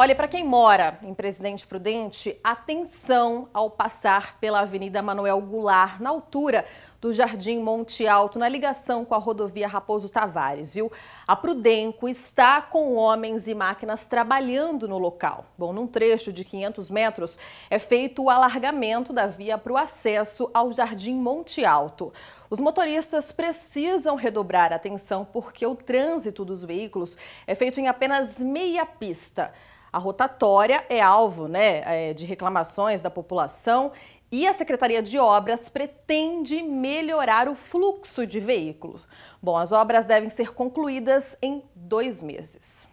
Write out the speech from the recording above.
Olha, para quem mora em Presidente Prudente, atenção ao passar pela Avenida Manuel Goulart, na altura do Jardim Monte Alto, na ligação com a rodovia Raposo Tavares, viu? A Prudenco está com homens e máquinas trabalhando no local. Bom, num trecho de 500 metros é feito o alargamento da via para o acesso ao Jardim Monte Alto. Os motoristas precisam redobrar a atenção porque o trânsito dos veículos é feito em apenas meia pista. A rotatória é alvo né, é, de reclamações da população e a Secretaria de Obras pretende melhorar o fluxo de veículos. Bom, as obras devem ser concluídas em dois meses.